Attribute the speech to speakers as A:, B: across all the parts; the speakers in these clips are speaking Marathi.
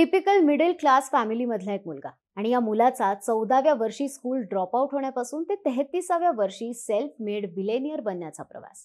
A: टिपिकल मिडल क्लास फॅमिली मधला एक मुलगा आणि या मुलाचा चौदाव्या वर्षी स्कूल ड्रॉपआउट होण्यापासून ते तेहतीसाव्या वर्षी सेल्फ मेड बिलेनियर बनण्याचा प्रवास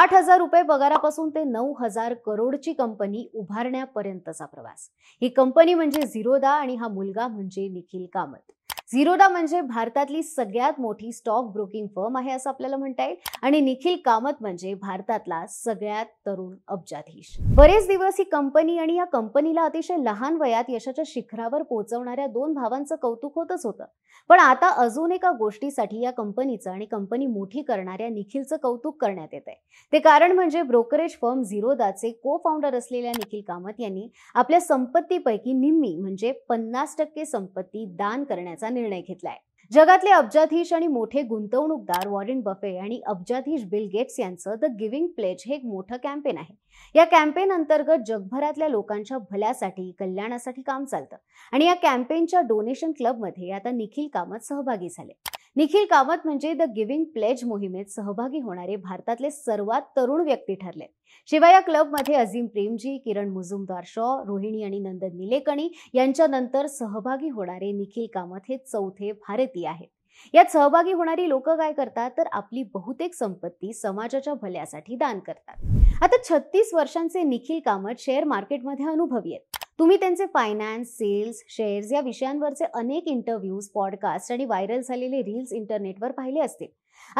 A: आठ हजार रुपये पगारापासून ते नऊ हजार करोडची कंपनी उभारण्यापर्यंतचा प्रवास ही कंपनी म्हणजे झिरोदा आणि हा मुलगा म्हणजे निखिल कामत झिरोदा म्हणजे भारतातली सगळ्यात मोठी स्टॉक ब्रोकिंग फर्म आहे असं आपल्याला म्हणता येईल आणि निखिल कामत म्हणजे भारतातला सगळ्यात तरुण अब्जाधीश बरेच दिवस ही कंपनी आणि या कंपनीला अतिशय लहान वयात यशाच्या शिखरावर पोहोचवणाऱ्या दोन भावांचं कौतुक होतच होतं पण आता अजून एका गोष्टीसाठी या कंपनीचं आणि कंपनी मोठी करणाऱ्या निखिलचं कौतुक करण्यात येत आहे ते कारण म्हणजे ब्रोकरेज फर्म झिरोदाचे को फाउंडर असलेल्या निखिल कामत यांनी आपल्या संपत्तीपैकी निम्मी म्हणजे पन्नास टक्के संपत्ती दान करण्याचा निर्णय घेतलाय जगातले अब्जाधीश आणि मोठे गुंतवणूकदार वॉरेन बफे आणि अब्जाधीश बिल गेट्स यांचं द गिव्हिंग प्लेज हे एक मोठं कॅम्पेन आहे या कॅम्पेन अंतर्गत जगभरातल्या लोकांच्या भल्यासाठी कल्याणासाठी काम चालतं आणि या कॅम्पेनच्या डोनेशन क्लबमध्ये आता निखिल कामत सहभागी झाले निखिल कामत म्हणजे द गिव्हिंग प्लेज मोहिमेत सहभागी होणारे भारतातले सर्वात तरुण व्यक्ती ठरले शिवाय या क्लबमध्ये अजिम प्रेमजी किरण मुजुमदार शॉ रोहिणी आणि नंदन निलेकणी यांच्यानंतर सहभागी होणारे निखिल कामत हे चौथे भारतीय आहेत यात सहभागी होणारी लोक काय करतात तर आपली बहुतेक संपत्ती समाजाच्या भल्यासाठी दान करतात आता छत्तीस वर्षांचे निखिल कामत शेअर मार्केटमध्ये अनुभवी आहेत तुम्ही त्यांचे फायनान्स सेल्स शेअर्स या विषयांवरचे अनेक इंटरव्ह्यूज पॉडकास्ट आणि व्हायरल झालेले रील्स इंटरनेटवर पाहिले असतील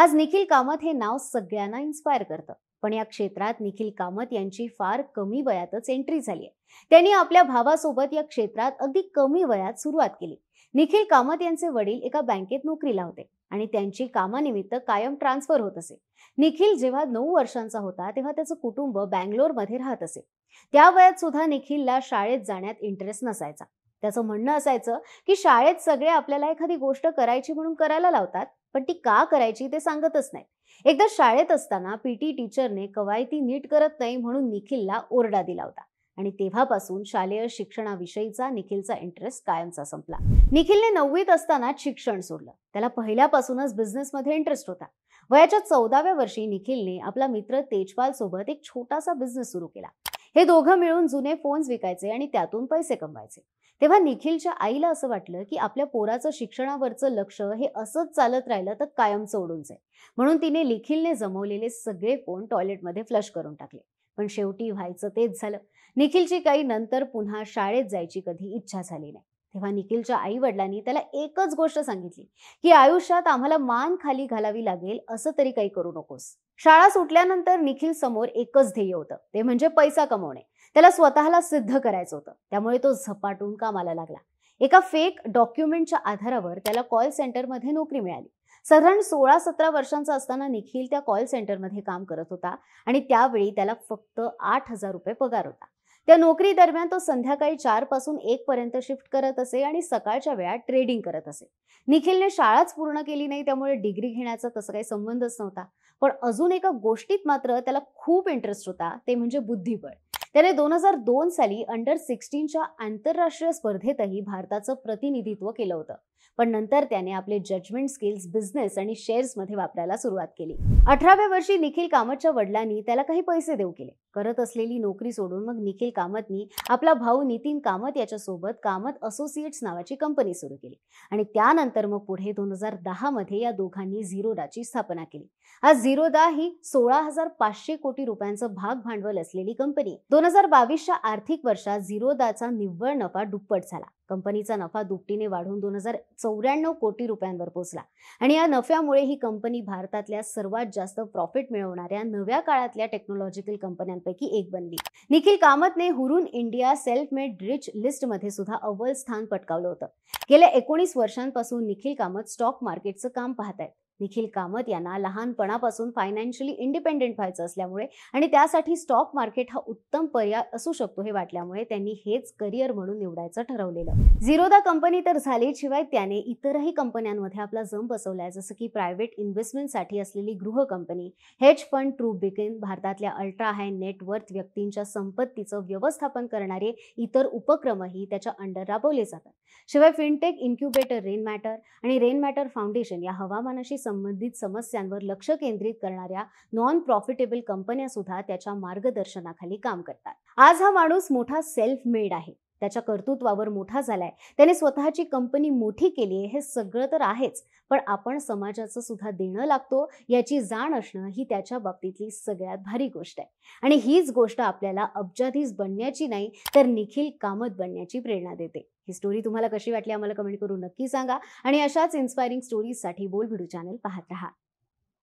A: आज निखिल कामत हे नाव सगळ्यांना इन्स्पायर करतं पण या क्षेत्रात निखिल कामत यांची फार कमी वयातच एंट्री झाली आहे त्यांनी आपल्या भावासोबत या क्षेत्रात अगदी कमी वयात सुरुवात केली निखिल कामत यांचे वडील एका बँकेत नोकरीला होते आणि त्यांची कामानिमित्त कायम ट्रान्सफर होत असे निखिल जेव्हा नऊ वर्षांचा होता तेव्हा त्याचं कुटुंब बँगलोरमध्ये राहत असे त्या वयात सुद्धा निखिलला शाळेत जाण्यात इंटरेस्ट नसायचा त्याचं म्हणणं असायचं की शाळेत सगळे आपल्याला एखादी गोष्ट करायची म्हणून करायला लावतात पण ती का करायची ते सांगतच नाही एकदा शाळेत असताना पीटी टीचरने कवायती नीट करत नाही म्हणून निखिलला ओरडा दिला होता आणि तेव्हापासून शालेय शिक्षणाविषयीचा निखिलचा इंटरेस्ट कायमचा संपला निखिलने नववीत असताना शिक्षण सोडलं त्याला पहिल्यापासूनच बिझनेसमध्ये इंटरेस्ट होता वयाच्या चौदाव्या वर्षी निखिलने आपला मित्र तेजपाल सोबत एक छोटासा बिझनेस सुरू केला हे दोघं मिळून जुने फोन्स विकायचे आणि त्यातून पैसे कमवायचे तेव्हा निखिलच्या आईला असं वाटलं की आपल्या पोराचं शिक्षणावरचं लक्ष हे असंच चालत राहिलं तर कायम सोडून जाईल म्हणून तिने निखिलने जमवलेले सगळे फोन टॉयलेटमध्ये फ्लश करून टाकले पण शेवटी व्हायचं तेच झालं निखिलची काही नंतर पुन्हा शाळेत जायची कधी इच्छा झाली नाही तेव्हा निखिलच्या आई वडिलांनी त्याला एकच गोष्ट सांगितली की आयुष्यात आम्हाला मान खाली घालावी लागेल असं तरी काही करू नकोस शाळा सुटल्यानंतर निखिल समोर एकच ध्येय होतं ते म्हणजे पैसा कमवणे त्याला स्वतःला सिद्ध करायचं होतं त्यामुळे तो झपाटून कामाला लागला एका फेक डॉक्युमेंटच्या आधारावर त्याला कॉल सेंटरमध्ये नोकरी मिळाली साधारण सोळा सतरा वर्षांचा असताना निखिल त्या कॉल सेंटरमध्ये काम करत होता आणि त्यावेळी त्याला फक्त आठ हजार रुपये पगार होता त्या नोकरी दरम्यान तो संध्याकाळी चार पासून एक पर्यंत शिफ्ट करत असे आणि सकाळच्या वेळात ट्रेडिंग करत असे निखिलने शाळाच पूर्ण केली नाही त्यामुळे डिग्री घेण्याचा तसा काही संबंधच नव्हता पण अजून एका गोष्टीत मात्र त्याला खूप इंटरेस्ट होता ते म्हणजे बुद्धिबळ त्याने दोन हजार दोन साली अंडर सिक्स्टीनच्या आंतरराष्ट्रीय स्पर्धेतही भारताचं प्रतिनिधित्व केलं होतं पण नंतर त्याने आपले जजमेंट स्किल्स बिझनेस आणि शेअर्समध्ये वापरायला सुरुवात केली अठराव्या वर्षी निखिल कामतच्या वडिलांनी त्याला काही पैसे देऊ केले करत असलेली नोकरी सोडून मग निखिल कामतनी आपला भाऊ नितीन कामत याच्यासोबत कामत असोसिएट्स नावाची कंपनी सुरू केली आणि त्यानंतर मग पुढे दोन हजार मध्ये या दोघांनी झिरोडाची स्थापना केली आज झिरोदा ही सोळा हजार पाचशे कोटी रुपयांचं भाग भांडवल असलेली कंपनी दोन हजार बावीसच्या आर्थिक वर्षात झिरोदाचा निव्वळ नफा दुप्पट झाला कंपनीचा नफा दुपटीने वाढून दोन हजार चौऱ्याण्णव कोटी रुपयांवर पोहोचला आणि या नफ्यामुळे ही कंपनी भारतातल्या सर्वात जास्त प्रॉफिट मिळवणाऱ्या नव्या काळातल्या टेक्नॉलॉजिकल कंपन्यांपैकी एक बनली निखिल कामतने Hurun India self made rich लिस्टमध्ये सुद्धा अव्वल स्थान पटकावलं होतं गेल्या एकोणीस वर्षांपासून निखिल कामत स्टॉक मार्केटचं काम पाहत निखिल कामत यांना लहानपणापासून फायनान्शियली इंडिपेंडेंट व्हायचं असल्यामुळे आणि त्यासाठी स्टॉक मार्केट हा उत्तम पर्याय असू शकतो हे वाटल्यामुळे त्यांनी हेच करिअर म्हणून निवडायचं ठरवलेलं झिरोदा कंपनी तर झाली शिवाय त्याने इतरही कंपन्यांमध्ये आपला जम बसवलाय जसं की प्रायव्हेट इन्व्हेस्टमेंटसाठी असलेली गृह company hedge fund True Beacon भारतातल्या अल्ट्रा हाय नेटवर्थ व्यक्तींच्या संपत्तीचं व्यवस्थापन करणारे इतर उपक्रमही त्याच्या अंडर राबवले जातात शिवाय फिनटेक इन्क्युबेटर रेन मॅटर आणि रेन मॅटर फाउंडेशन या हवामानाशी संबंधित समस्यांवर लक्ष केंद्रित करणाऱ्या नॉन प्रॉफिटेबल कंपन्या सुद्धा त्याच्या मार्गदर्शनाखाली काम करतात आज हा माणूस मोठा सेल्फ मेड आहे त्याच्या कर्तृत्वावर मोठा झालाय त्याने स्वतःची कंपनी मोठी केली आहे हे सगळं तर आहेच पण आपण समाजाचं सुद्धा देणं लागतो याची जाण असणं ही त्याच्या बाबतीतली सगळ्यात भारी गोष्ट आहे आणि हीच गोष्ट आपल्याला अब्जाधीश बनण्याची नाही तर निखिल कामत बनण्याची प्रेरणा देते ही स्टोरी तुम्हाला कशी वाटली आम्हाला कमेंट करून नक्की सांगा आणि अशाच इन्स्पायरिंग स्टोरीजसाठी बोल व्हिडिओ चॅनल पाहत राहा